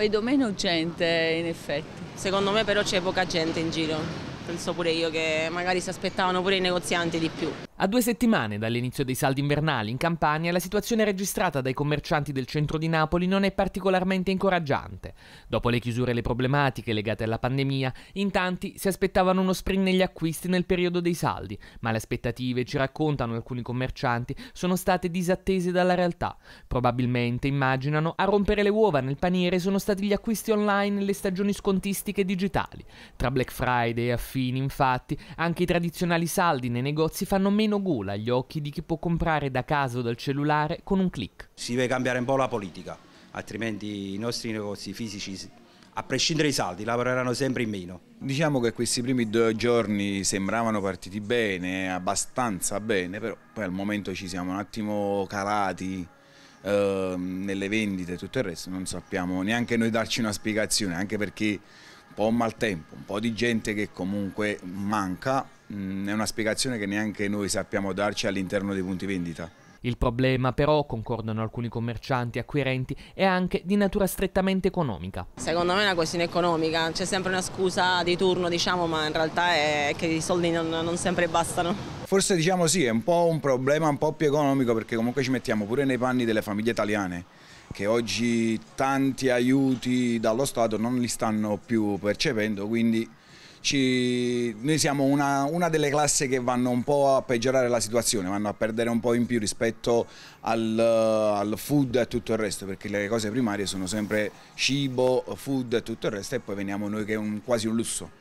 Vedo meno gente in effetti. Secondo me però c'è poca gente in giro, penso pure io che magari si aspettavano pure i negozianti di più. A due settimane dall'inizio dei saldi invernali in Campania, la situazione registrata dai commercianti del centro di Napoli non è particolarmente incoraggiante. Dopo le chiusure e le problematiche legate alla pandemia, in tanti si aspettavano uno sprint negli acquisti nel periodo dei saldi, ma le aspettative, ci raccontano alcuni commercianti, sono state disattese dalla realtà. Probabilmente, immaginano, a rompere le uova nel paniere sono stati gli acquisti online e le stagioni scontistiche digitali. Tra Black Friday e affini, infatti, anche i tradizionali saldi nei negozi fanno meno meno gola agli occhi di chi può comprare da caso dal cellulare con un clic. Si deve cambiare un po' la politica, altrimenti i nostri negozi fisici a prescindere dai saldi, lavoreranno sempre in meno. Diciamo che questi primi due giorni sembravano partiti bene, abbastanza bene, però poi al momento ci siamo un attimo calati eh, nelle vendite e tutto il resto, non sappiamo neanche noi darci una spiegazione, anche perché un po' maltempo, un po' di gente che comunque manca, mh, mm, è una spiegazione che neanche noi sappiamo darci all'interno dei punti vendita. Il problema però, concordano alcuni commercianti e acquirenti, è anche di natura strettamente economica. Secondo me è una questione economica, c'è sempre una scusa di turno diciamo, ma in realtà è che i soldi non, non sempre bastano. Forse diciamo sì, è un po' un problema un po' più economico perché comunque ci mettiamo pure nei panni delle famiglie italiane che oggi tanti aiuti dallo Stato non li stanno più percependo, quindi ci... noi siamo una, una, delle classi che vanno un po' a peggiorare la situazione, vanno a perdere un po' in più rispetto al, al food e tutto il resto, perché le cose primarie sono sempre cibo, food e tutto il resto e poi veniamo noi che è un, quasi un lusso.